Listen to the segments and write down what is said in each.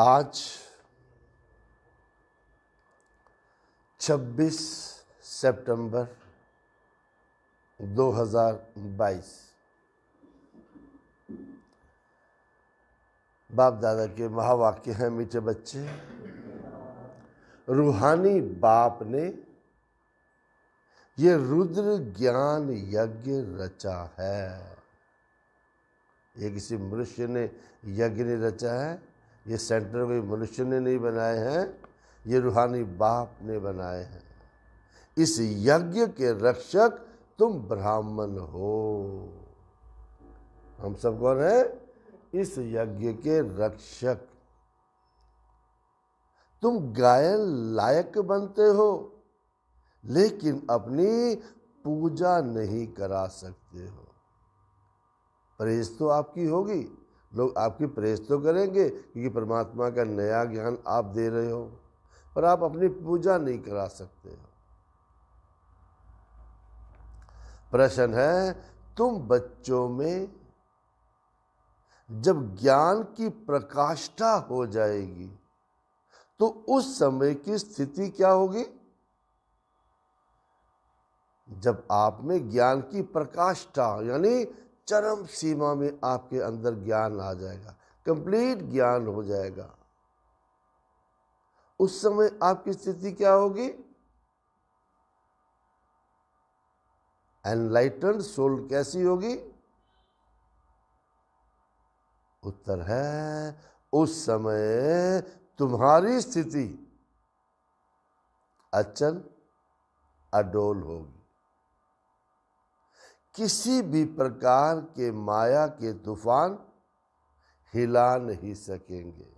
आज 26 सितंबर 2022 बाप दादा के महावाक्य हैं मीठे बच्चे रूहानी बाप ने ये रुद्र ज्ञान यज्ञ रचा है ये किसी मनुष्य ने यज्ञ ने रचा है ये सेंटर कोई मनुष्य ने नहीं बनाए हैं ये रूहानी बाप ने बनाए हैं इस यज्ञ के रक्षक तुम ब्राह्मण हो हम सब कौन हैं इस यज्ञ के रक्षक तुम गायन लायक बनते हो लेकिन अपनी पूजा नहीं करा सकते हो परहेज तो आपकी होगी लोग आपकी प्रेस तो करेंगे क्योंकि परमात्मा का नया ज्ञान आप दे रहे हो पर आप अपनी पूजा नहीं करा सकते हो प्रश्न है तुम बच्चों में जब ज्ञान की प्रकाष्ठा हो जाएगी तो उस समय की स्थिति क्या होगी जब आप में ज्ञान की प्रकाष्ठा यानी चरम सीमा में आपके अंदर ज्ञान आ जाएगा कंप्लीट ज्ञान हो जाएगा उस समय आपकी स्थिति क्या होगी एनलाइटन सोल कैसी होगी उत्तर है उस समय तुम्हारी स्थिति अचल अडोल होगी किसी भी प्रकार के माया के तूफान हिला नहीं सकेंगे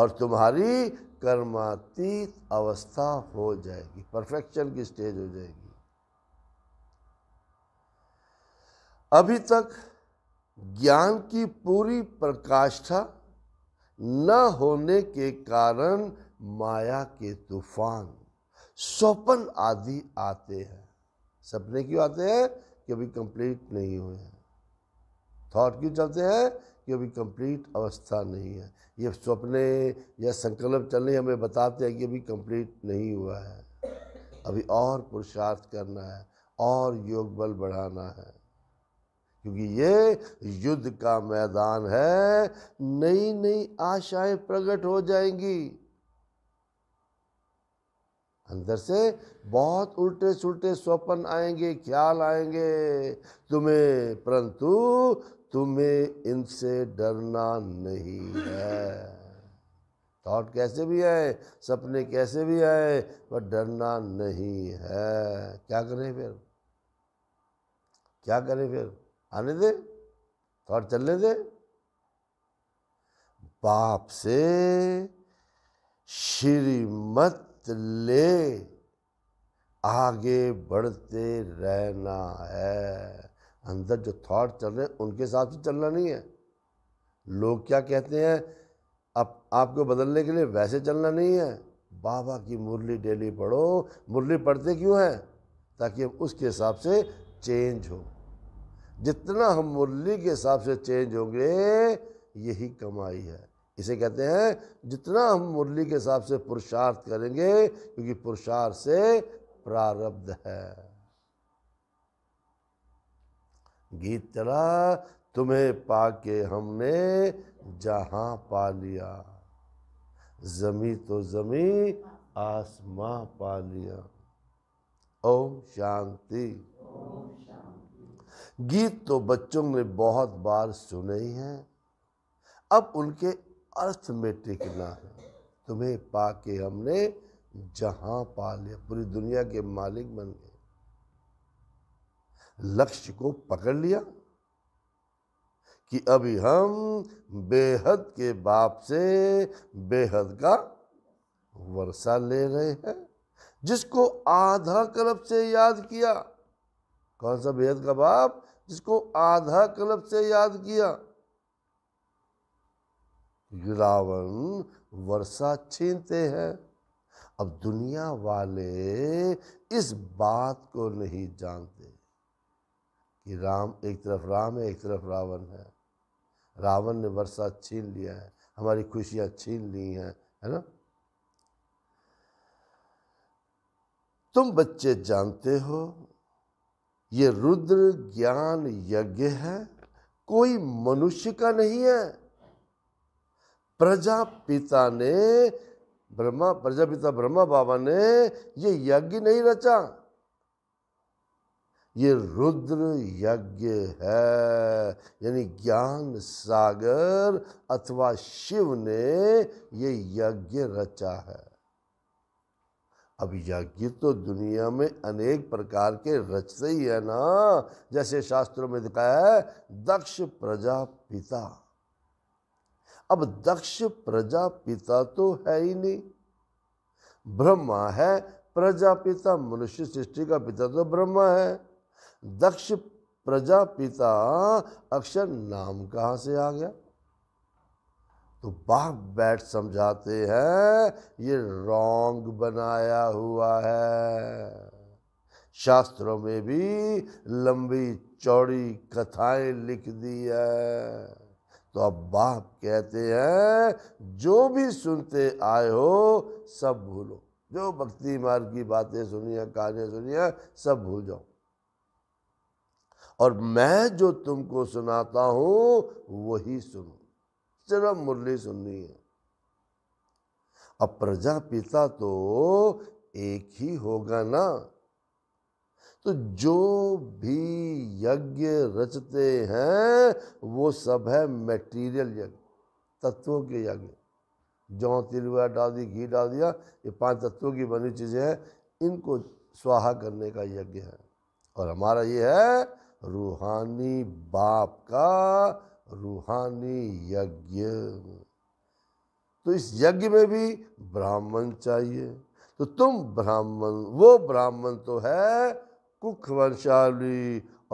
और तुम्हारी कर्मातीत अवस्था हो जाएगी परफेक्शन की स्टेज हो जाएगी अभी तक ज्ञान की पूरी प्रकाष्ठा न होने के कारण माया के तूफान स्वपन आदि आते हैं सपने क्यों आते हैं कि अभी कंप्लीट नहीं हुए हैं थॉट क्यों चलते हैं कि अभी कंप्लीट अवस्था नहीं है ये सपने या संकल्प चलने हमें बताते हैं कि अभी कंप्लीट नहीं हुआ है अभी और पुरुषार्थ करना है और योग बल बढ़ाना है क्योंकि ये युद्ध का मैदान है नई नई आशाएं प्रकट हो जाएंगी अंदर से बहुत उल्टे सुलटे स्वप्न आएंगे ख्याल आएंगे तुम्हें परंतु तुम्हें इनसे डरना नहीं है थॉट कैसे भी आए सपने कैसे भी आए पर डरना नहीं है क्या करें फिर क्या करें फिर आने दे थॉट चलने दे बाप से श्रीमत बदले आगे बढ़ते रहना है अंदर जो थॉट चल रहे हैं उनके हिसाब से चलना नहीं है लोग क्या कहते हैं अब आपको बदलने के लिए वैसे चलना नहीं है बाबा की मुरली डेली पढ़ो मुरली पढ़ते क्यों हैं ताकि हम उसके हिसाब से चेंज हो जितना हम मुरली के हिसाब से चेंज होंगे यही कमाई है इसे कहते हैं जितना हम मुरली के हिसाब से पुरुषार्थ करेंगे क्योंकि पुरुषार्थ से प्रारब्ध है गीत चला तुम्हें पाके हमने जहां पा लिया जमी तो जमी आसमां पा लिया ओम शांति गीत तो बच्चों ने बहुत बार सुने ही हैं अब उनके में ना है तुम्हें पा के हमने जहां पा लिया पूरी दुनिया के मालिक बन गए लक्ष्य को पकड़ लिया कि अभी हम बेहद के बाप से बेहद का वर्षा ले रहे हैं जिसको आधा कलब से याद किया कौन सा बेहद का बाप जिसको आधा कलब से याद किया रावण वर्षा छीनते हैं अब दुनिया वाले इस बात को नहीं जानते कि राम एक तरफ राम है एक तरफ रावण है रावण ने वर्षा छीन लिया है हमारी खुशियां छीन ली हैं है ना तुम बच्चे जानते हो ये रुद्र ज्ञान यज्ञ है कोई मनुष्य का नहीं है प्रजापिता ने ब्रह्मा प्रजापिता ब्रह्मा बाबा ने ये यज्ञ नहीं रचा ये रुद्र यज्ञ है यानी ज्ञान सागर अथवा शिव ने ये यज्ञ रचा है अब यज्ञ तो दुनिया में अनेक प्रकार के रचते ही है ना जैसे शास्त्रों में दिखाया है दक्ष प्रजापिता अब दक्ष प्रजापिता तो है ही नहीं ब्रह्मा है प्रजापिता मनुष्य सृष्टि का पिता तो ब्रह्मा है दक्ष प्रजापिता अक्षर नाम कहाँ से आ गया तो बाप बैठ समझाते हैं ये रॉन्ग बनाया हुआ है शास्त्रों में भी लंबी चौड़ी कथाएं लिख दी है तो अब बाप कहते हैं जो भी सुनते आए हो सब भूलो जो भक्ति मार्ग की बातें सुनी है सुनिए सब भूल जाओ और मैं जो तुमको सुनाता हूं वही सुनो सिर्फ मुरली सुननी है अब प्रजा पिता तो एक ही होगा ना तो जो भी यज्ञ रचते हैं वो सब है मेटीरियल यज्ञ तत्वों के यज्ञ जौ तिलवा डाल दी घी डाल दिया ये पांच तत्वों की बनी चीज़ें हैं इनको स्वाहा करने का यज्ञ है और हमारा ये है रूहानी बाप का रूहानी यज्ञ तो इस यज्ञ में भी ब्राह्मण चाहिए तो तुम ब्राह्मण वो ब्राह्मण तो है कुख वंशावली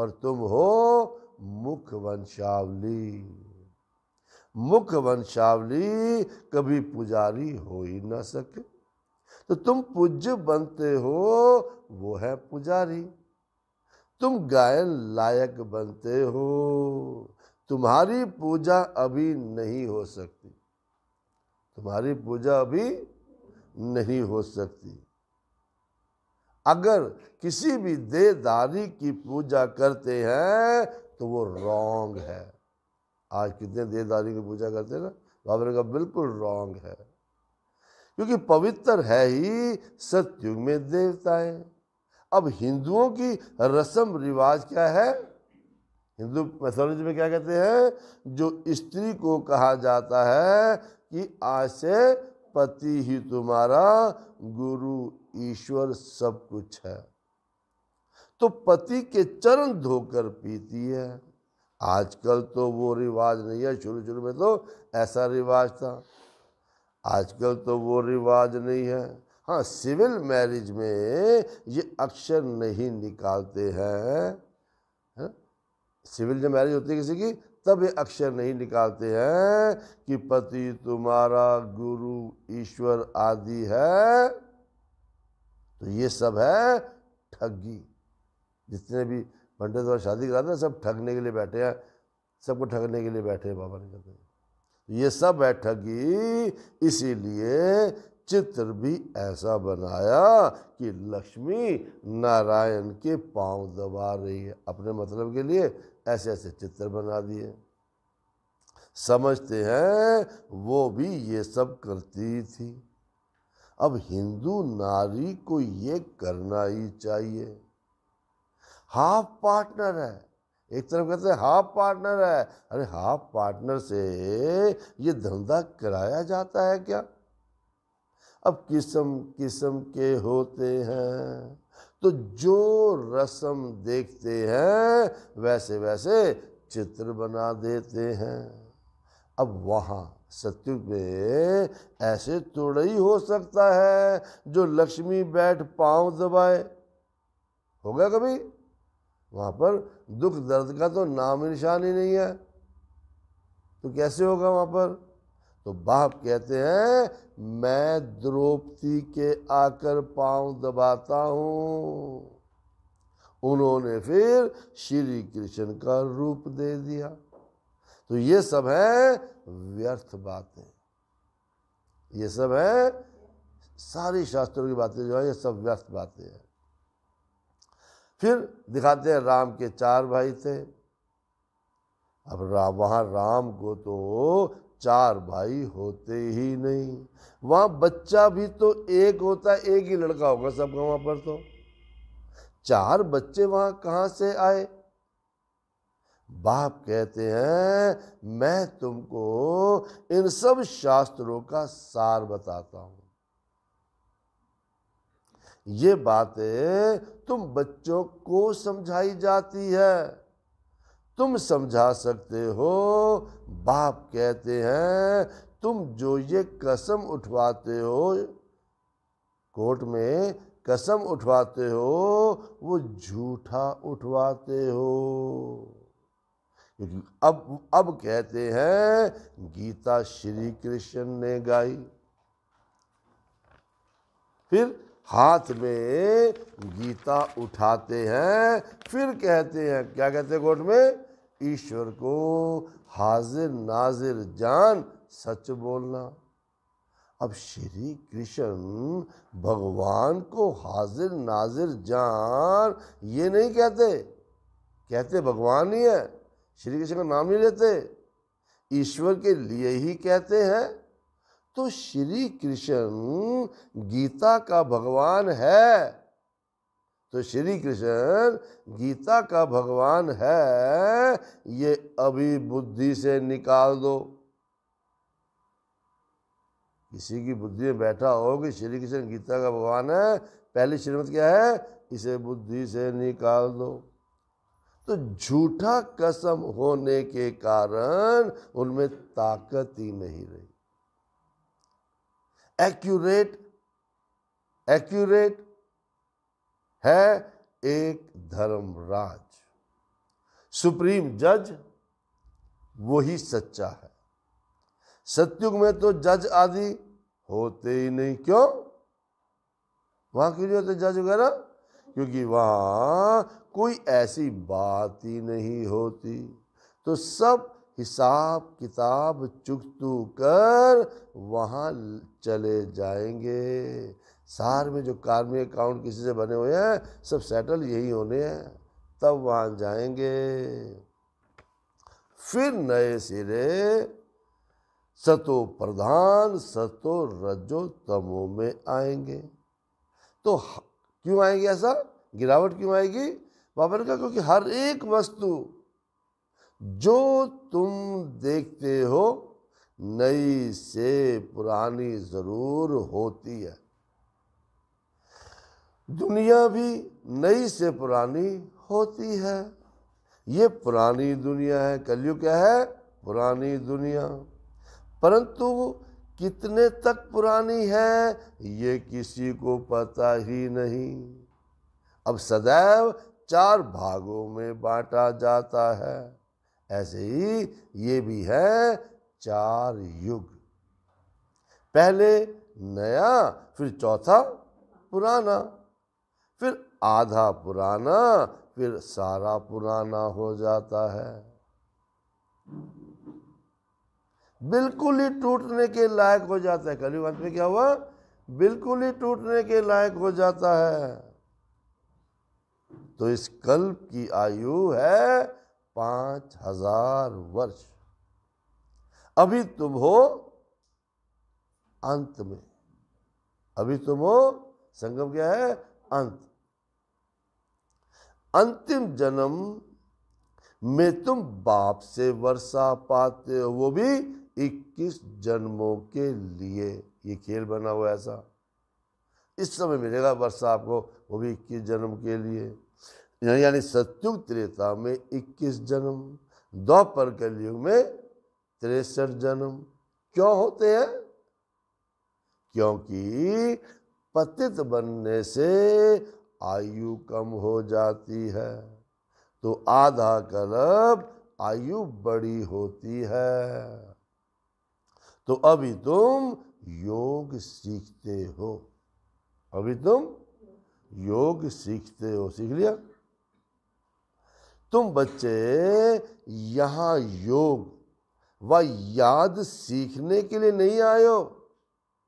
और तुम हो मुख वंशावली मुख वंशावली कभी पुजारी हो ही ना सके तो तुम पूज्य बनते हो वो है पुजारी तुम गायन लायक बनते हो तुम्हारी पूजा अभी नहीं हो सकती तुम्हारी पूजा अभी नहीं हो सकती अगर किसी भी देदारी की पूजा करते हैं तो वो रॉन्ग है आज कितने देदारी की पूजा करते हैं ना बाबा ने कहा बिल्कुल रॉन्ग है क्योंकि पवित्र है ही सत्युग में देवताएं अब हिंदुओं की रस्म रिवाज क्या है हिंदू मैथोलॉजी में क्या कहते हैं जो स्त्री को कहा जाता है कि आज से पति ही तुम्हारा गुरु ईश्वर सब कुछ है तो पति के चरण धोकर पीती है आजकल तो वो रिवाज नहीं है शुरू शुरू में तो ऐसा रिवाज था आजकल तो वो रिवाज नहीं है हाँ सिविल मैरिज में ये अक्षर नहीं निकालते हैं है? हाँ? सिविल जो मैरिज होती है किसी की तब ये अक्षर नहीं निकालते हैं कि पति तुम्हारा गुरु ईश्वर आदि है तो ये सब है ठगी जितने भी पंडित और शादी कराते हैं सब ठगने के लिए बैठे हैं सबको ठगने के लिए बैठे हैं बाबा ने कहते हैं तो ये सब है ठगी इसीलिए चित्र भी ऐसा बनाया कि लक्ष्मी नारायण के पांव दबा रही है अपने मतलब के लिए ऐसे ऐसे चित्र बना दिए समझते हैं वो भी ये सब करती थी अब हिंदू नारी को ये करना ही चाहिए हाफ पार्टनर है एक तरफ कहते हैं हाफ पार्टनर है अरे हाफ पार्टनर से ये धंधा कराया जाता है क्या अब किस्म किस्म के होते हैं तो जो रस्म देखते हैं वैसे वैसे चित्र बना देते हैं अब वहाँ सत्यु में ऐसे ही हो सकता है जो लक्ष्मी बैठ पांव दबाए होगा कभी वहां पर दुख दर्द का तो नाम निशान ही नहीं है तो कैसे होगा वहां पर तो बाप कहते हैं मैं द्रौपदी के आकर पांव दबाता हूं उन्होंने फिर श्री कृष्ण का रूप दे दिया तो ये सब है व्यर्थ बातें ये सब है सारी शास्त्रों की बातें जो है ये सब व्यर्थ बातें हैं फिर दिखाते हैं राम के चार भाई थे अब रा, वहां राम को तो चार भाई होते ही नहीं वहां बच्चा भी तो एक होता है एक ही लड़का होगा सबका वहां पर तो चार बच्चे वहां कहां से आए बाप कहते हैं मैं तुमको इन सब शास्त्रों का सार बताता हूं ये बातें तुम बच्चों को समझाई जाती है तुम समझा सकते हो बाप कहते हैं तुम जो ये कसम उठवाते हो कोर्ट में कसम उठवाते हो वो झूठा उठवाते हो अब अब कहते हैं गीता श्री कृष्ण ने गाई फिर हाथ में गीता उठाते हैं फिर कहते हैं क्या कहते हैं कोर्ट में ईश्वर को हाजिर नाजिर जान सच बोलना अब श्री कृष्ण भगवान को हाजिर नाजिर जान ये नहीं कहते कहते भगवान ही है श्री कृष्ण का नाम नहीं लेते ईश्वर के लिए ही कहते हैं तो श्री कृष्ण गीता का भगवान है तो श्री कृष्ण गीता का भगवान है ये अभी बुद्धि से निकाल दो किसी की बुद्धि में बैठा हो कि श्री कृष्ण गीता का भगवान है पहली श्रीमत क्या है इसे बुद्धि से निकाल दो तो झूठा कसम होने के कारण उनमें ताकत ही नहीं रही एक्यूरेट एक्यूरेट है एक धर्मराज सुप्रीम जज वही सच्चा है सत्युग में तो जज आदि होते ही नहीं क्यों वहां क्यों नहीं होते जज वगैरह क्योंकि वहां कोई ऐसी बात ही नहीं होती तो सब हिसाब किताब चुगतू कर वहाँ चले जाएंगे सार में जो कार्मिक अकाउंट किसी से बने हुए हैं सब सेटल यही होने हैं तब वहाँ जाएंगे फिर नए सिरे सतो प्रधान सतो रजो तमो में आएंगे तो क्यों आएंगे ऐसा गिरावट क्यों आएगी बाबा ने कहा क्योंकि हर एक वस्तु जो तुम देखते हो नई से पुरानी जरूर होती है दुनिया भी नई से पुरानी होती है ये पुरानी दुनिया है कलयुग क्या है पुरानी दुनिया परंतु कितने तक पुरानी है ये किसी को पता ही नहीं अब सदैव चार भागों में बांटा जाता है ऐसे ही ये भी है चार युग पहले नया फिर चौथा पुराना फिर आधा पुराना फिर सारा पुराना हो जाता है बिल्कुल ही टूटने के लायक हो जाता है कलयुग अंत में क्या हुआ बिल्कुल ही टूटने के लायक हो जाता है तो इस कल्प की आयु है पांच हजार वर्ष अभी तुम हो अंत में अभी तुम हो संगम क्या है अंत अंतिम जन्म में तुम बाप से वर्षा पाते हो वो भी 21 जन्मों के लिए ये खेल बना हुआ ऐसा इस समय मिलेगा वर्षा आपको वो भी इक्कीस जन्म के लिए यानी सत्युग त्रेता में 21 जन्म द्वापर कलयुग में तिरसठ जन्म क्यों होते हैं क्योंकि पतित बनने से आयु कम हो जाती है तो आधा कलब आयु बड़ी होती है तो अभी तुम योग सीखते हो अभी तुम योग सीखते हो सीख लिया तुम बच्चे यहाँ योग व याद सीखने के लिए नहीं आयो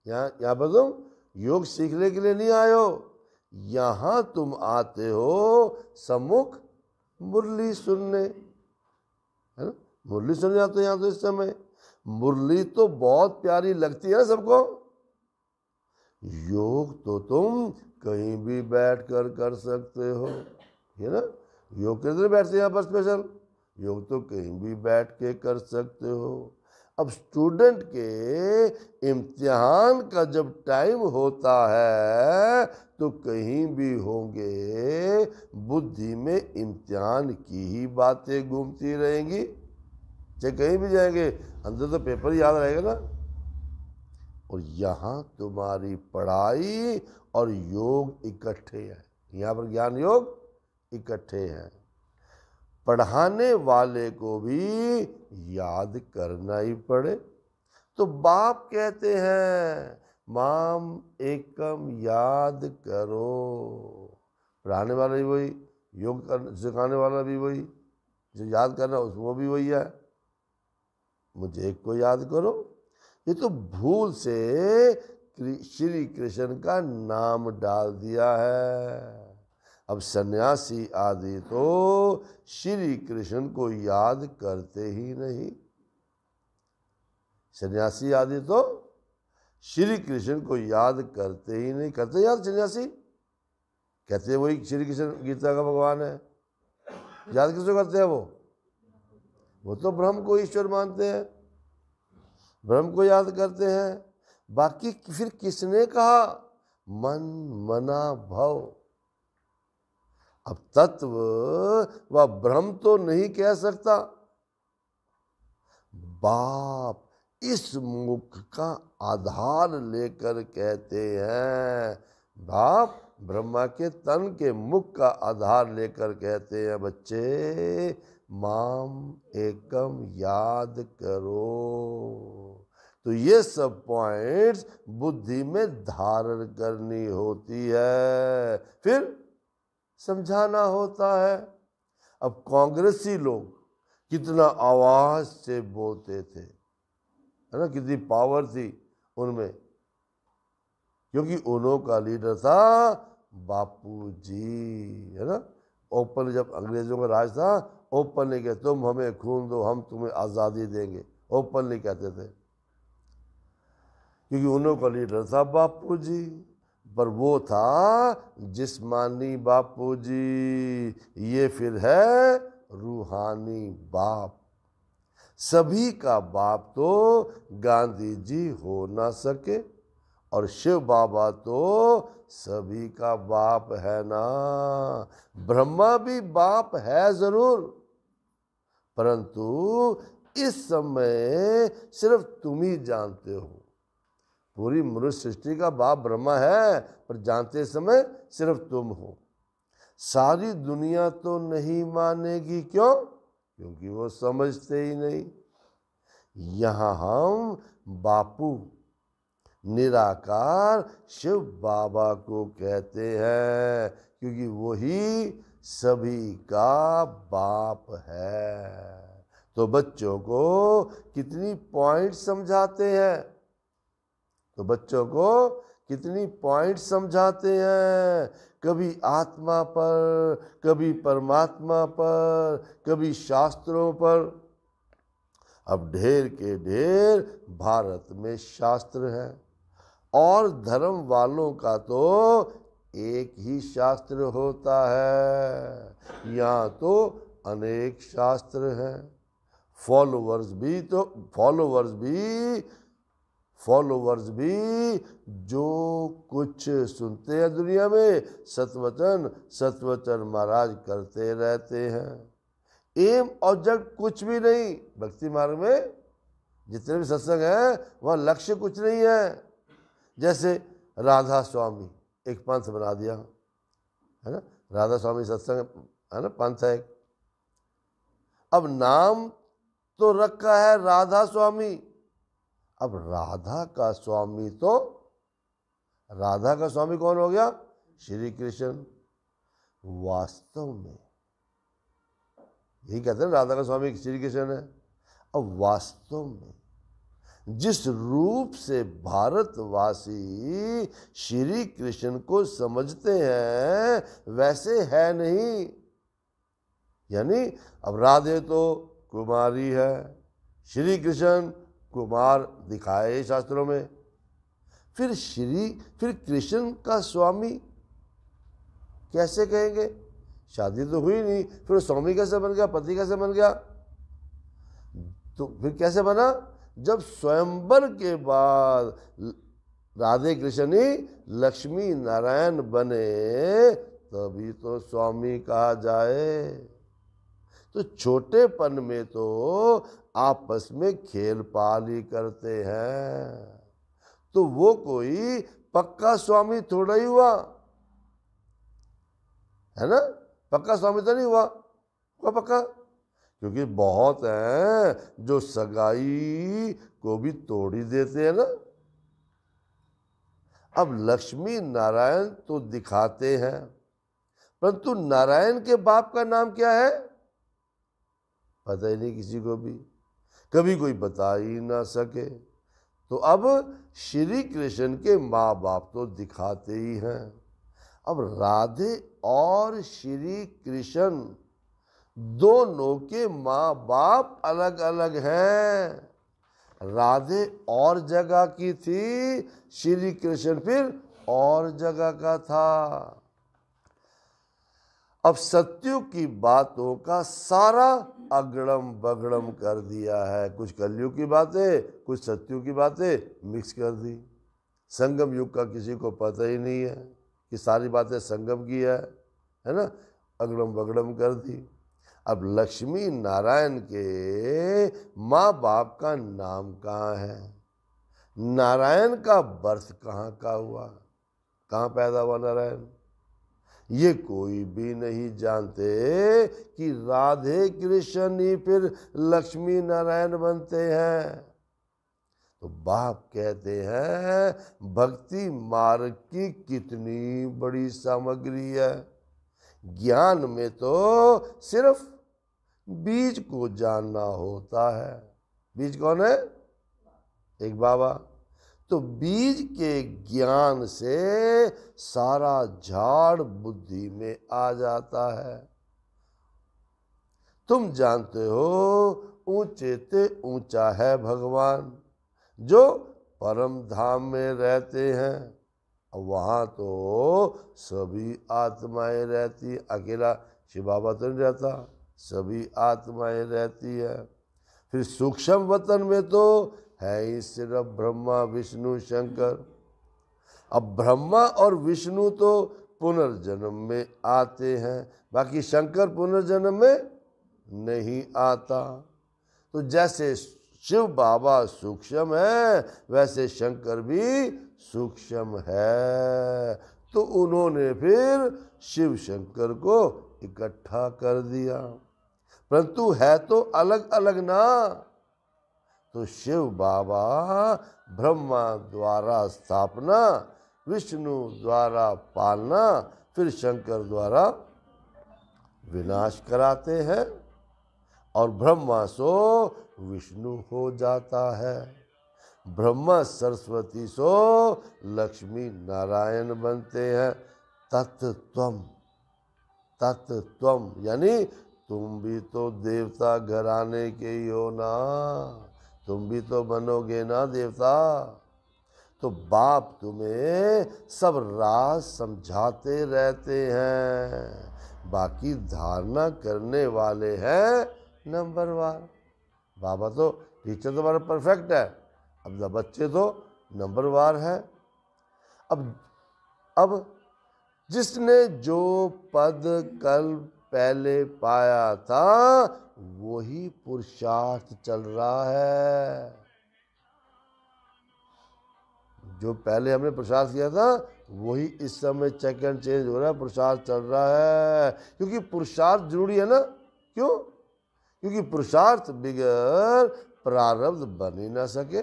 यहाँ यहाँ पर तुम योग सीखने के लिए नहीं आयो यहाँ तुम आते हो सम्मुख मुरली सुनने है ना मुरली सुनने आते हो यहाँ तो इस समय मुरली तो बहुत प्यारी लगती है ना सबको योग तो तुम कहीं भी बैठ कर कर सकते हो है ना योग कितने बैठते हैं यहाँ पर स्पेशल योग तो कहीं भी बैठ के कर सकते हो अब स्टूडेंट के इम्तिहान का जब टाइम होता है तो कहीं भी होंगे बुद्धि में इम्तिहान की ही बातें घूमती रहेंगी चाहे कहीं भी जाएंगे अंदर तो पेपर याद रहेगा ना और यहाँ तुम्हारी पढ़ाई और योग इकट्ठे हैं यहाँ पर ज्ञान योग इकट्ठे हैं पढ़ाने वाले को भी याद करना ही पड़े तो बाप कहते हैं माम एकम याद करो पढ़ाने वाला भी वही योग कर सिखाने वाला भी वही जो याद करना उस वो भी वही है मुझे एक को याद करो ये तो भूल से श्री कृष्ण का नाम डाल दिया है अब सन्यासी आदि तो श्री कृष्ण को याद करते ही नहीं सन्यासी आदि तो श्री कृष्ण को याद करते ही नहीं करते याद सन्यासी कहते हैं वही श्री कृष्ण गीता का भगवान है याद किसको करते हैं वो वो तो ब्रह्म को ईश्वर मानते हैं ब्रह्म को याद करते हैं बाकी फिर किसने कहा मन मना भव अब तत्व व ब्रह्म तो नहीं कह सकता बाप इस मुख का आधार लेकर कहते हैं बाप ब्रह्मा के तन के मुख का आधार लेकर कहते हैं बच्चे माम एकम याद करो तो ये सब पॉइंट्स बुद्धि में धारण करनी होती है फिर समझाना होता है अब कांग्रेसी लोग कितना आवाज से बोलते थे है ना कितनी पावर थी उनमें क्योंकि उन्हों का लीडर था बापू जी है ना ओपन जब अंग्रेजों का राज था ओपन नहीं कहते तुम हमें खून दो हम तुम्हें आज़ादी देंगे ओपन नहीं कहते थे क्योंकि उन्हों का लीडर था बापू जी पर वो था जिस्मानी बापू जी ये फिर है रूहानी बाप सभी का बाप तो गांधी जी हो ना सके और शिव बाबा तो सभी का बाप है ना ब्रह्मा भी बाप है जरूर परंतु इस समय सिर्फ तुम ही जानते हो पूरी मनुष्य सृष्टि का बाप ब्रह्मा है पर जानते समय सिर्फ तुम हो सारी दुनिया तो नहीं मानेगी क्यों क्योंकि वो समझते ही नहीं यहां हम बापू निराकार शिव बाबा को कहते हैं क्योंकि वही सभी का बाप है तो बच्चों को कितनी पॉइंट समझाते हैं तो बच्चों को कितनी पॉइंट समझाते हैं कभी आत्मा पर कभी परमात्मा पर कभी शास्त्रों पर अब ढेर के ढेर भारत में शास्त्र हैं और धर्म वालों का तो एक ही शास्त्र होता है यहाँ तो अनेक शास्त्र हैं फॉलोअर्स भी तो फॉलोअर्स भी फॉलोवर्स भी जो कुछ सुनते हैं दुनिया में सतवचन सतवचन महाराज करते रहते हैं एम ऑब्जेक्ट कुछ भी नहीं भक्ति मार्ग में जितने भी सत्संग हैं वहाँ लक्ष्य कुछ नहीं है जैसे राधा स्वामी एक पंथ बना दिया है ना राधा स्वामी सत्संग है ना पंथ है अब नाम तो रखा है राधा स्वामी अब राधा का स्वामी तो राधा का स्वामी कौन हो गया श्री कृष्ण वास्तव में यही कहते हैं राधा का स्वामी श्री कृष्ण है अब वास्तव में जिस रूप से भारतवासी श्री कृष्ण को समझते हैं वैसे है नहीं यानी अब राधे तो कुमारी है श्री कृष्ण कुमार दिखाए शास्त्रों में फिर श्री फिर कृष्ण का स्वामी कैसे कहेंगे शादी तो हुई नहीं फिर स्वामी कैसे बन गया पति कैसे बन गया तो फिर कैसे बना जब स्वयंवर के बाद राधे कृष्ण ही लक्ष्मी नारायण बने तभी तो स्वामी कहा जाए तो छोटेपन में तो आपस में खेल पाली करते हैं तो वो कोई पक्का स्वामी थोड़ा ही हुआ है ना पक्का स्वामी तो नहीं हुआ क्या पक्का क्योंकि बहुत हैं जो सगाई को भी तोड़ ही देते हैं ना अब लक्ष्मी नारायण तो दिखाते हैं परंतु नारायण के बाप का नाम क्या है पता ही नहीं किसी को भी कभी कोई बता ही ना सके तो अब श्री कृष्ण के माँ बाप तो दिखाते ही हैं अब राधे और श्री कृष्ण दोनों के माँ बाप अलग अलग हैं राधे और जगह की थी श्री कृष्ण फिर और जगह का था अब सत्यु की बातों का सारा अगड़म बगड़म कर दिया है कुछ कलयुग की बातें कुछ सत्यु की बातें मिक्स कर दी संगम युग का किसी को पता ही नहीं है कि सारी बातें संगम की है है ना अगड़म बगड़म कर दी अब लक्ष्मी नारायण के माँ बाप का नाम कहाँ है नारायण का बर्थ कहाँ का हुआ कहाँ पैदा हुआ नारायण ये कोई भी नहीं जानते कि राधे कृष्ण ही फिर लक्ष्मी नारायण बनते हैं तो बाप कहते हैं भक्ति मार्ग की कितनी बड़ी सामग्री है ज्ञान में तो सिर्फ बीज को जानना होता है बीज कौन है एक बाबा तो बीज के ज्ञान से सारा झाड़ बुद्धि में आ जाता है तुम जानते हो ऊंचे ते ऊंचा है भगवान जो परम धाम में रहते हैं वहां तो सभी आत्माएं रहती अकेला शिव बाबा तो नहीं रहता सभी आत्माएं रहती है फिर सूक्ष्म वतन में तो है ही सिर्फ ब्रह्मा विष्णु शंकर अब ब्रह्मा और विष्णु तो पुनर्जन्म में आते हैं बाकी शंकर पुनर्जन्म में नहीं आता तो जैसे शिव बाबा सूक्ष्म है वैसे शंकर भी सूक्ष्म है तो उन्होंने फिर शिव शंकर को इकट्ठा कर दिया परंतु है तो अलग अलग ना तो शिव बाबा ब्रह्मा द्वारा स्थापना विष्णु द्वारा पालना फिर शंकर द्वारा विनाश कराते हैं और ब्रह्मा सो विष्णु हो जाता है ब्रह्मा सरस्वती सो लक्ष्मी नारायण बनते हैं तत्त्वम तत्त्वम यानी तुम भी तो देवता घराने के ही हो ना तुम भी तो बनोगे ना देवता तो बाप तुम्हें सब राज समझाते रहते हैं बाकी धारणा करने वाले हैं नंबर वन बाबा तो टीचर तुम्हारा परफेक्ट है अब जब बच्चे तो नंबर वार है अब अब जिसने जो पद कल्प पहले पाया था वही पुरुषार्थ चल रहा है जो पहले हमने प्रसार्थ किया था वही इस समय चेक एंड चेंज हो रहा है पुरुषार्थ चल रहा है क्योंकि पुरुषार्थ जरूरी है ना क्यों क्योंकि पुरुषार्थ बिगैर प्रारब्ध बन ही ना सके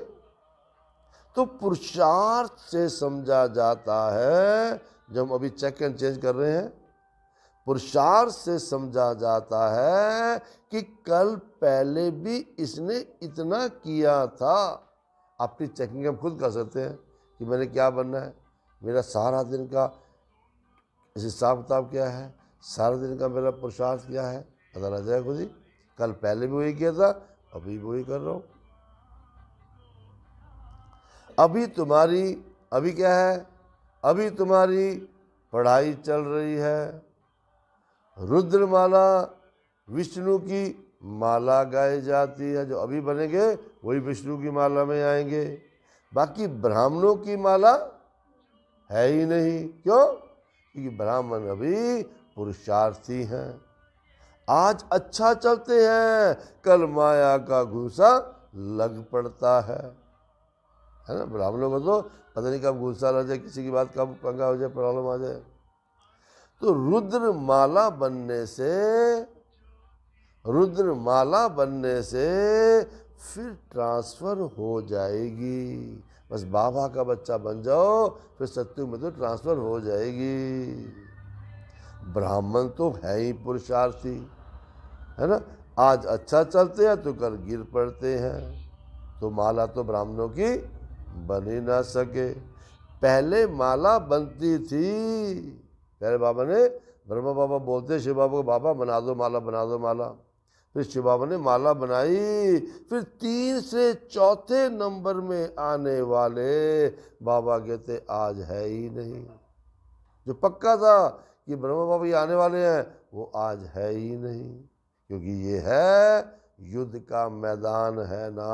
तो पुरुषार्थ से समझा जाता है जब हम अभी चेक एंड चेंज कर रहे हैं पुरुषार्थ से समझा जाता है कि कल पहले भी इसने इतना किया था अपनी चेकिंग हम खुद कर सकते हैं कि मैंने क्या बनना है मेरा सारा दिन का हिसाब किताब क्या है सारा दिन का मेरा पुरुषार्थ क्या है पता लग जाए खुद ही कल पहले भी वही किया था अभी भी वही कर रहा हूँ अभी तुम्हारी अभी क्या है अभी तुम्हारी पढ़ाई चल रही है रुद्रमाला विष्णु की माला गाई जाती है जो अभी बनेंगे वही विष्णु की माला में आएंगे बाकी ब्राह्मणों की माला है ही नहीं क्यों क्योंकि ब्राह्मण अभी पुरुषार्थी हैं आज अच्छा चलते हैं कल माया का घूसा लग पड़ता है है ना ब्राह्मणों को तो पता नहीं कब घूसा लग जाए किसी की बात कब पंगा हो जाए प्रॉब्लम आ जाए तो रुद्र माला बनने से रुद्र माला बनने से फिर ट्रांसफर हो जाएगी बस बाबा का बच्चा बन जाओ फिर सत्यु में तो ट्रांसफर हो जाएगी ब्राह्मण तो है ही पुरुषार्थी है ना आज अच्छा चलते हैं तो कल गिर पड़ते हैं तो माला तो ब्राह्मणों की बन ही ना सके पहले माला बनती थी पहले बाबा ने ब्रह्मा बाबा बोलते शिव बाबा को बाबा बना दो माला बना दो माला फिर शिव बाबा ने माला बनाई फिर तीन से चौथे नंबर में आने वाले बाबा कहते आज है ही नहीं जो पक्का था कि ब्रह्मा बाबा ये आने वाले हैं वो आज है ही नहीं क्योंकि ये है युद्ध का मैदान है ना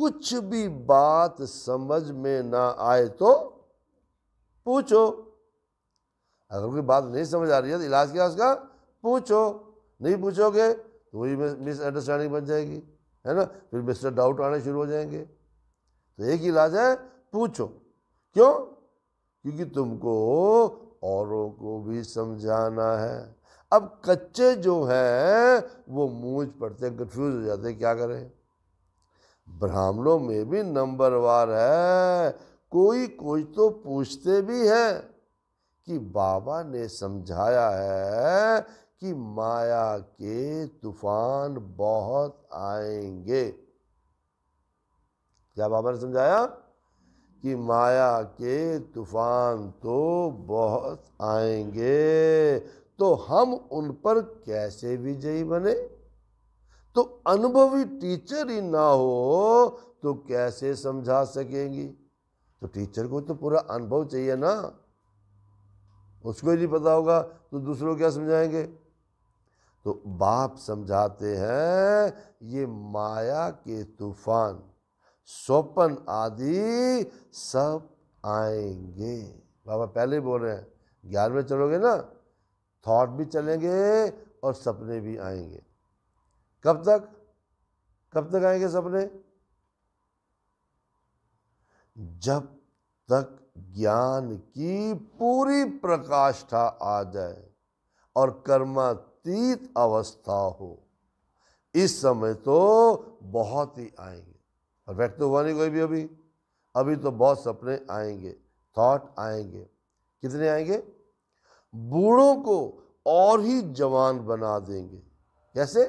कुछ भी बात समझ में ना आए तो पूछो अगर कोई बात नहीं समझ आ रही है तो इलाज क्या उसका पूछो नहीं पूछोगे तो वही मिसअंडरस्टैंडिंग बन जाएगी है ना फिर मिस्टर डाउट आने शुरू हो जाएंगे तो एक इलाज है पूछो क्यों क्योंकि तुमको औरों को भी समझाना है अब कच्चे जो हैं वो मूझ पड़ते हैं कन्फ्यूज हो जाते हैं क्या करें ब्राह्मणों में भी नंबर वार है कोई कोई तो पूछते भी हैं कि बाबा ने समझाया है कि माया के तूफान बहुत आएंगे क्या बाबा ने समझाया कि माया के तूफान तो बहुत आएंगे तो हम उन पर कैसे विजयी बने तो अनुभवी टीचर ही ना हो तो कैसे समझा सकेंगी तो टीचर को तो पूरा अनुभव चाहिए ना उसको ही नहीं पता होगा तो दूसरों क्या समझाएंगे तो बाप समझाते हैं ये माया के तूफान स्वपन आदि सब आएंगे बाबा पहले बोल रहे हैं ज्ञान में चलोगे ना थॉट भी चलेंगे और सपने भी आएंगे कब तक कब तक आएंगे सपने जब तक ज्ञान की पूरी प्रकाष्ठा आ जाए और कर्मातीत अवस्था हो इस समय तो बहुत ही आएंगे परफेक्ट तो हुआ नहीं कोई भी अभी अभी तो बहुत सपने आएंगे थॉट आएंगे कितने आएंगे बूढ़ों को और ही जवान बना देंगे कैसे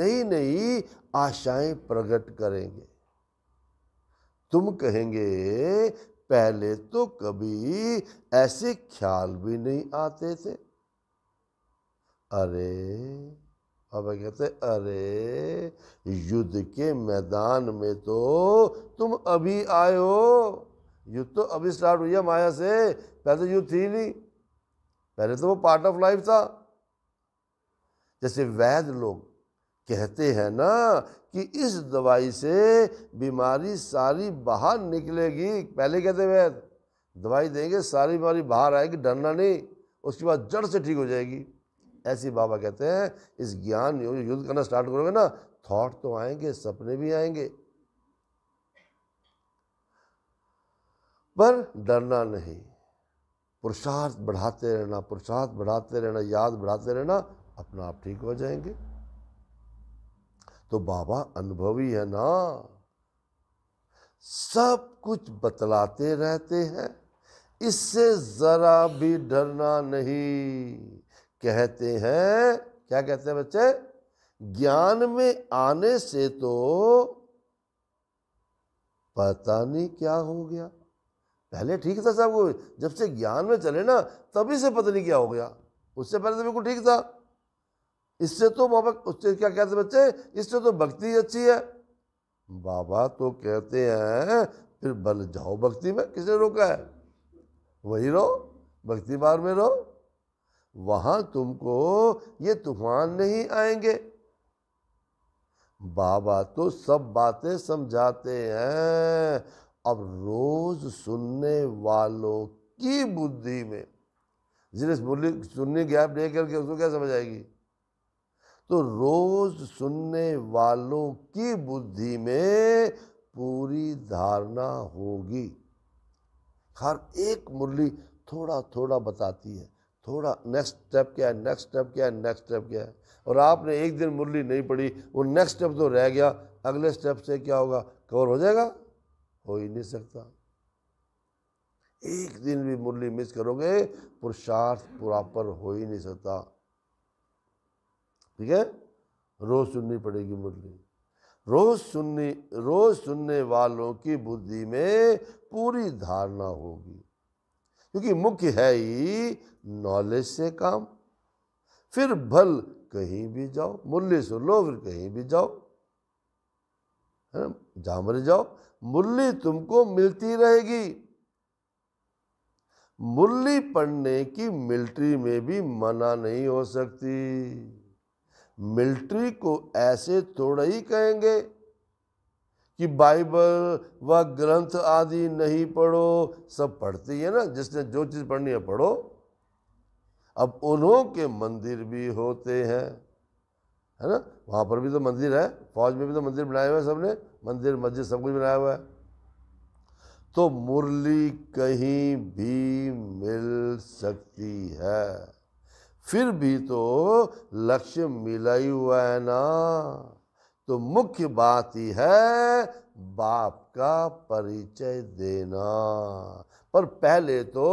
नई नई आशाएं प्रकट करेंगे तुम कहेंगे पहले तो कभी ऐसे ख्याल भी नहीं आते थे अरे अब कहते अरे युद्ध के मैदान में तो तुम अभी आए हो युद्ध तो अभी स्टार्ट हुई है माया से पहले तो युद्ध थी नहीं पहले तो वो पार्ट ऑफ लाइफ था जैसे वैध लोग कहते हैं ना कि इस दवाई से बीमारी सारी बाहर निकलेगी पहले कहते वैद दवाई देंगे सारी बीमारी बाहर आएगी डरना नहीं उसके बाद जड़ से ठीक हो जाएगी ऐसी बाबा कहते हैं इस ज्ञान युद्ध करना स्टार्ट करोगे ना थॉट तो आएंगे सपने भी आएंगे पर डरना नहीं पुरुषार्थ बढ़ाते रहना पुरुषार्थ बढ़ाते रहना याद बढ़ाते रहना अपना आप ठीक हो जाएंगे तो बाबा अनुभवी है ना सब कुछ बतलाते रहते हैं इससे जरा भी डरना नहीं कहते हैं क्या कहते हैं बच्चे ज्ञान में आने से तो पता नहीं क्या हो गया पहले ठीक था सब कुछ जब से ज्ञान में चले ना तभी से पता नहीं क्या हो गया उससे पहले तो बिल्कुल ठीक था इससे तो बाबा उससे क्या कहते बच्चे इससे तो भक्ति अच्छी है बाबा तो कहते हैं फिर बल जाओ भक्ति में किसे रोका है वही रहो भक्ति बार में रहो वहां तुमको ये तूफान नहीं आएंगे बाबा तो सब बातें समझाते हैं अब रोज सुनने वालों की बुद्धि में जिन्हें सुनने गैप आप नहीं करके उसको क्या समझ आएगी तो रोज सुनने वालों की बुद्धि में पूरी धारणा होगी हर एक मुरली थोड़ा थोड़ा बताती है थोड़ा नेक्स्ट स्टेप क्या है नेक्स्ट स्टेप क्या है नेक्स्ट स्टेप क्या है और आपने एक दिन मुरली नहीं पढ़ी वो नेक्स्ट स्टेप तो रह गया अगले स्टेप से क्या होगा कवर हो जाएगा हो ही नहीं सकता एक दिन भी मुरली मिस करोगे पुरुषार्थ प्रॉपर हो ही नहीं सकता ठीक है रोज सुननी पड़ेगी मुरली रोज सुननी रोज सुनने वालों की बुद्धि में पूरी धारणा होगी क्योंकि मुख्य है ही नॉलेज से काम फिर भल कहीं भी जाओ मुरली सुन लो फिर कहीं भी जाओ है ना जहां जाओ मुरली तुमको मिलती रहेगी मुरली पढ़ने की मिलिट्री में भी मना नहीं हो सकती मिलिट्री को ऐसे थोड़ा ही कहेंगे कि बाइबल व ग्रंथ आदि नहीं पढ़ो सब पढ़ती है ना जिसने जो चीज़ पढ़नी है पढ़ो अब उन्हों के मंदिर भी होते हैं है ना वहाँ पर भी तो मंदिर है फौज में भी तो मंदिर बनाए हुए हैं सबने मंदिर मस्जिद सब कुछ बनाया हुआ है तो मुरली कहीं भी मिल सकती है फिर भी तो लक्ष्य मिला ही हुआ है ना तो मुख्य बात ही है बाप का परिचय देना पर पहले तो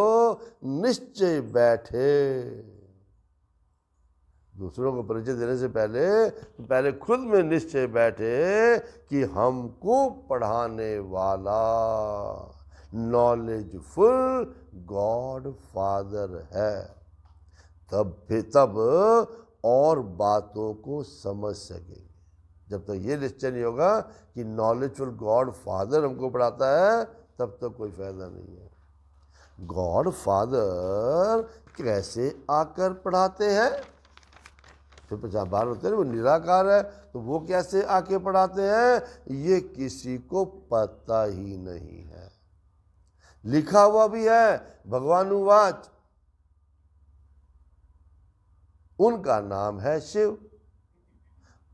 निश्चय बैठे दूसरों को परिचय देने से पहले पहले खुद में निश्चय बैठे कि हमको पढ़ाने वाला नॉलेजफुल गॉड फादर है तब फिर तब और बातों को समझ सकेंगे जब तक तो ये निश्चय नहीं होगा कि नॉलेजफुल गॉड फादर हमको पढ़ाता है तब तक तो कोई फायदा नहीं है गॉड फादर कैसे आकर पढ़ाते हैं फिर पचास बार होते हैं वो निराकार है तो वो कैसे आके पढ़ाते हैं ये किसी को पता ही नहीं है लिखा हुआ भी है भगवान उवाच उनका नाम है शिव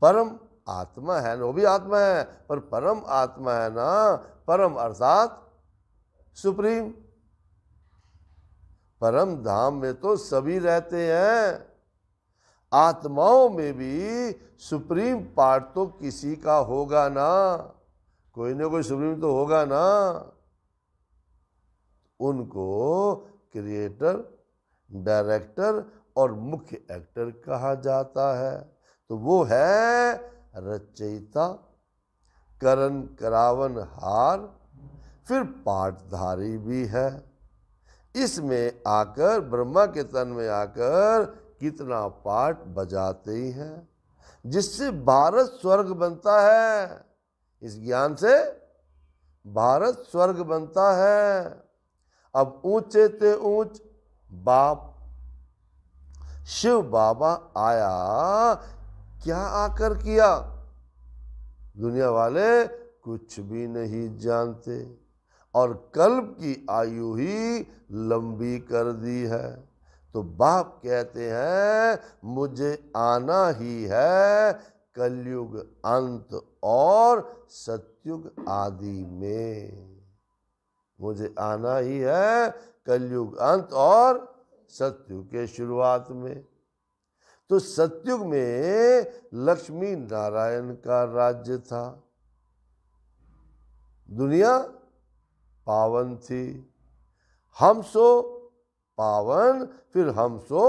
परम आत्मा है ना वो भी आत्मा है पर परम आत्मा है ना परम अर्थात सुप्रीम परम धाम में तो सभी रहते हैं आत्माओं में भी सुप्रीम पार्ट तो किसी का होगा ना कोई ना कोई सुप्रीम तो होगा ना उनको क्रिएटर डायरेक्टर और मुख्य एक्टर कहा जाता है तो वो है रचयिता करण करावन हार फिर पाठधारी भी है इसमें आकर ब्रह्मा के तन में आकर कितना पाठ बजाते ही हैं जिससे भारत स्वर्ग बनता है इस ज्ञान से भारत स्वर्ग बनता है अब ऊंचे ते ऊंच बाप शिव बाबा आया क्या आकर किया दुनिया वाले कुछ भी नहीं जानते और कल्प की आयु ही लंबी कर दी है तो बाप कहते हैं मुझे आना ही है कलयुग अंत और सत्युग आदि में मुझे आना ही है कलयुग अंत और सत्युग के शुरुआत में तो सत्युग में लक्ष्मी नारायण का राज्य था दुनिया पावन थी हम सो पावन फिर हम सो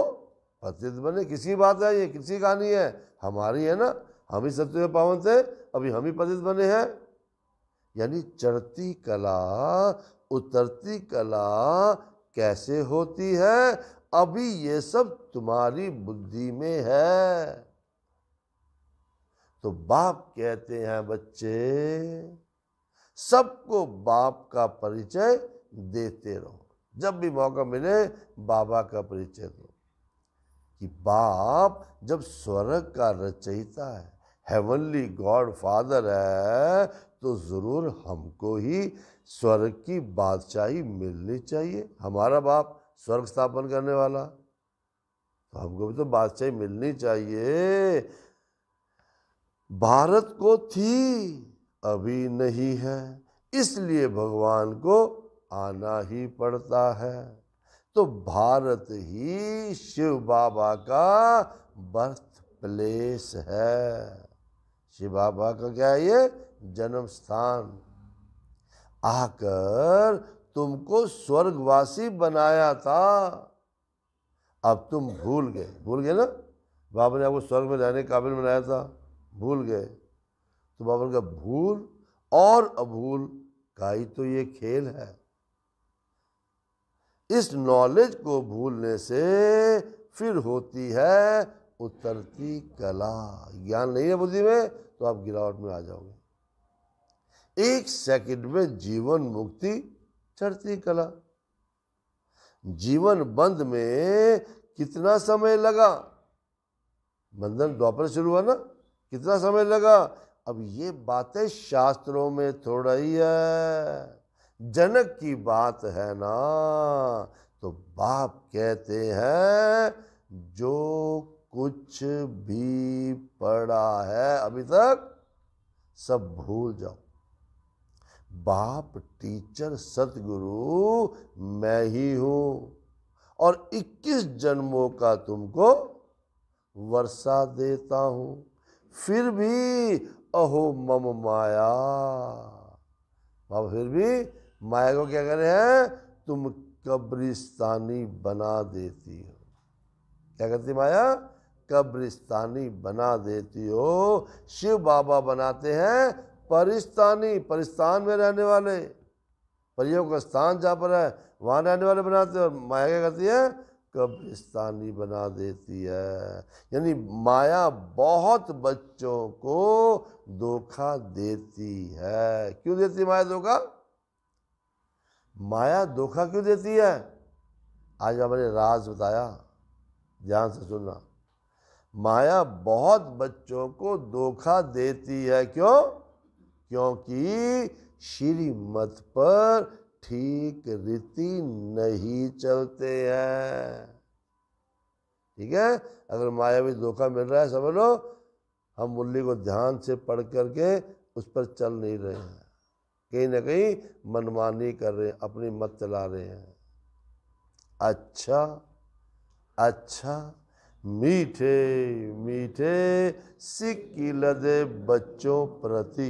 पतित बने किसी बात है ये किसी कहानी है हमारी है ना हम ही सत्य में पावन थे अभी हम ही पतित बने हैं यानी चढ़ती कला उतरती कला कैसे होती है अभी ये सब तुम्हारी बुद्धि में है तो बाप कहते हैं बच्चे सबको बाप का परिचय देते रहो जब भी मौका मिले बाबा का परिचय दो कि बाप जब स्वर्ग का रचयिता है हेवनली गॉड फादर है तो ज़रूर हमको ही स्वर्ग की बादशाही मिलनी चाहिए हमारा बाप स्वर्ग स्थापन करने वाला तो हमको भी तो बादशाही मिलनी चाहिए भारत को थी अभी नहीं है इसलिए भगवान को आना ही पड़ता है तो भारत ही शिव बाबा का बर्थ प्लेस है शिव बाबा का क्या है ये जन्म स्थान आकर तुमको स्वर्गवासी बनाया था अब तुम भूल गए भूल गए ना बाबा ने आपको स्वर्ग में रहने के काबिल बनाया था भूल गए तो बाबा ने कहा भूल और अभूल का ही तो ये खेल है इस नॉलेज को भूलने से फिर होती है उतरती कला ज्ञान नहीं है बुद्धि में तो आप गिरावट में आ जाओगे एक सेकंड में जीवन मुक्ति चढ़ती कला जीवन बंद में कितना समय लगा बंधन द्वापर तो शुरू हुआ ना कितना समय लगा अब ये बातें शास्त्रों में थोड़ा ही है जनक की बात है ना तो बाप कहते हैं जो कुछ भी पड़ा है अभी तक सब भूल जाओ बाप टीचर सतगुरु मैं ही हूं और 21 जन्मों का तुमको वर्षा देता हूं फिर भी अहो मम माया बाबा फिर भी माया को क्या कर रहे हैं तुम कब्रिस्तानी बना देती हो क्या करती माया कब्रिस्तानी बना देती हो शिव बाबा बनाते हैं परिस्तानी परिस्तान में रहने वाले परियों का स्थान जहाँ पर है वहाँ रहने वाले बनाते और माया क्या करती है कब्रिस्तानी बना देती है यानी माया बहुत बच्चों को धोखा देती है क्यों देती है माया धोखा माया धोखा क्यों देती है आज हमने राज बताया ध्यान से सुनना माया बहुत बच्चों को धोखा देती है क्यों क्योंकि श्रीमत पर ठीक रीति नहीं चलते हैं ठीक है अगर माया धोखा मिल रहा है समझ लो हम मुरली को ध्यान से पढ़ करके उस पर चल नहीं रहे हैं कहीं ना कहीं मनमानी कर रहे हैं अपनी मत चला रहे हैं अच्छा अच्छा मीठे मीठे सिक्की लदे बच्चों प्रति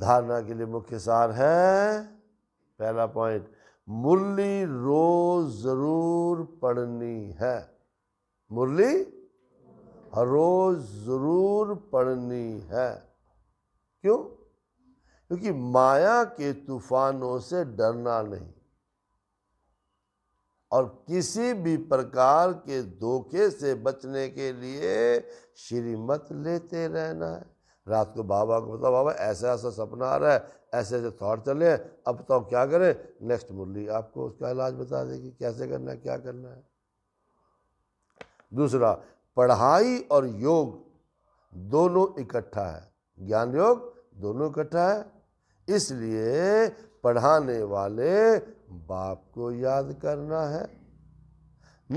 धारणा के लिए मुख्य सार है पहला पॉइंट मुरली रोज जरूर पढ़नी है मुरली रोज जरूर पढ़नी है क्यों क्योंकि माया के तूफानों से डरना नहीं और किसी भी प्रकार के धोखे से बचने के लिए श्रीमत लेते रहना है रात को बाबा को बताओ बाबा ऐसा ऐसा सपना आ रहा है ऐसे ऐसे थॉट चले अब बताओ क्या करें नेक्स्ट मुरली आपको उसका इलाज बता देगी कैसे करना है क्या करना है दूसरा पढ़ाई और योग दोनों इकट्ठा है ज्ञान योग दोनों इकट्ठा है इसलिए पढ़ाने वाले बाप को याद करना है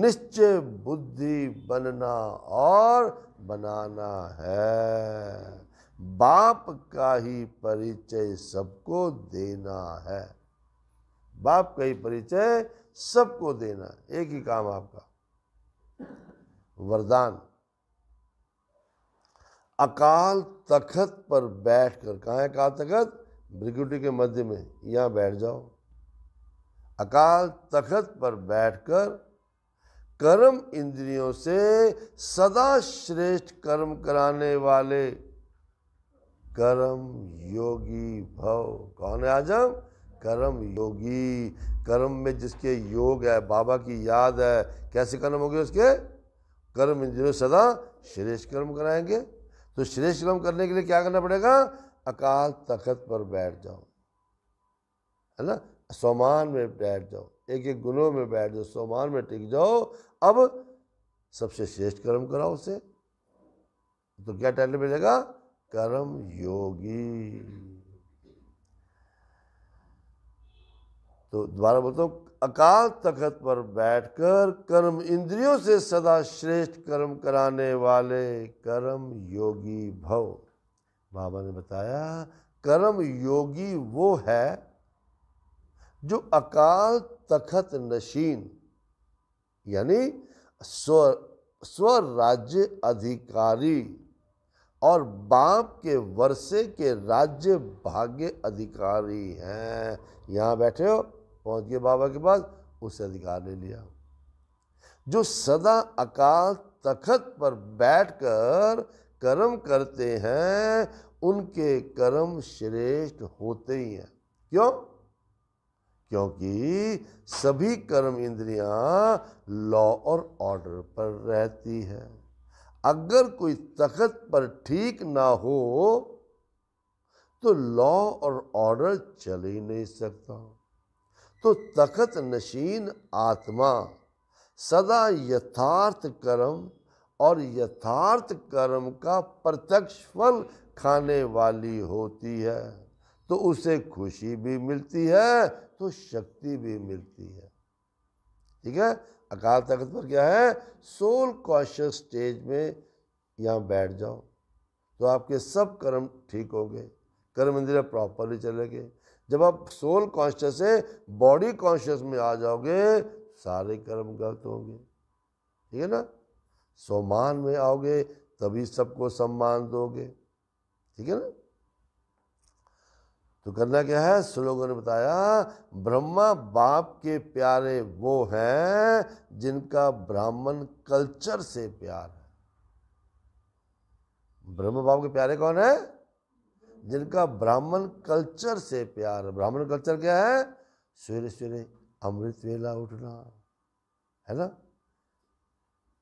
निश्चय बुद्धि बनना और बनाना है बाप का ही परिचय सबको देना है बाप का ही परिचय सबको देना एक ही काम आपका वरदान अकाल तखत पर बैठ कर कहा है अकाल तखत ब्रिकुटी के मध्य में यहां बैठ जाओ अकाल तखत पर बैठकर कर्म इंद्रियों से सदा श्रेष्ठ कर्म कराने वाले कर्म योगी भव कौन है आजम कर्म योगी कर्म में जिसके योग है बाबा की याद है कैसे कर्म होंगे उसके कर्म जो सदा श्रेष्ठ कर्म कराएंगे तो श्रेष्ठ कर्म करने के लिए क्या करना पड़ेगा अकाल तखत पर बैठ जाओ है ना सोमान में बैठ जाओ एक एक गुणों में बैठ जाओ सोमान में टिक जाओ अब सबसे श्रेष्ठ कर्म कराओ उसे तो क्या टाइटल मिलेगा कर्म योगी तो दोबारा बोलता हूँ अकाल तखत पर बैठकर कर्म इंद्रियों से सदा श्रेष्ठ कर्म कराने वाले कर्म योगी भव बाबा ने बताया कर्म योगी वो है जो अकाल तखत नशीन यानी स्व स्वराज्य अधिकारी और बाप के वर्षे के राज्य भाग्य अधिकारी हैं यहाँ बैठे हो पहुँच गए बाबा के पास उसे अधिकार ले लिया जो सदा अकाल तखत पर बैठकर कर्म करते हैं उनके कर्म श्रेष्ठ होते ही हैं क्यों क्योंकि सभी कर्म इंद्रियां लॉ और ऑर्डर पर रहती है अगर कोई तख्त पर ठीक ना हो तो लॉ और ऑर्डर चल ही नहीं सकता तो तख्त नशीन आत्मा सदा यथार्थ कर्म और यथार्थ कर्म का प्रत्यक्ष फल खाने वाली होती है तो उसे खुशी भी मिलती है तो शक्ति भी मिलती है ठीक है अकाल तख्त पर क्या है सोल कॉशियस स्टेज में यहाँ बैठ जाओ तो आपके सब कर्म ठीक हो गए कर्म इंद्रिया प्रॉपरली चलेंगे जब आप सोल कॉन्शियस से बॉडी कॉन्शियस में आ जाओगे सारे कर्म गलत होंगे ठीक है ना सम्मान में आओगे तभी सबको सम्मान दोगे ठीक है ना तो करना क्या है श्लोकों ने बताया ब्रह्मा बाप के प्यारे वो हैं जिनका ब्राह्मण कल्चर से प्यार है ब्रह्मा बाप के प्यारे कौन है जिनका ब्राह्मण कल्चर से प्यार ब्राह्मण कल्चर क्या है सवेरे सवेरे अमृत वेला उठना है ना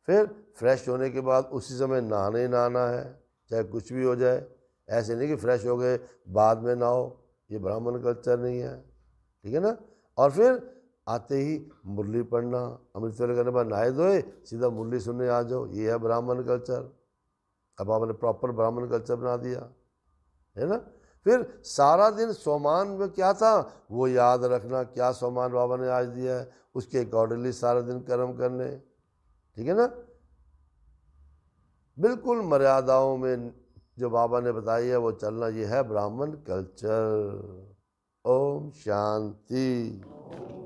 फिर फ्रेश होने के बाद उसी समय नहाने नहाना है चाहे कुछ भी हो जाए ऐसे नहीं कि फ्रेश हो गए बाद में नहाओ ये ब्राह्मण कल्चर नहीं है ठीक है ना और फिर आते ही मुरली पढ़ना अमृत वेले करने पर नहाए धोए सीधा मुरली सुनने आ जाओ ये है ब्राह्मण कल्चर अब आपने प्रॉपर ब्राह्मण कल्चर बना दिया है ना फिर सारा दिन सोमान में क्या था वो याद रखना क्या सोमान बाबा ने आज दिया है उसके अकॉर्डिंगली सारा दिन कर्म करने ठीक है ना बिल्कुल मर्यादाओं में जो बाबा ने बताई है वो चलना ये है ब्राह्मण कल्चर ओम शांति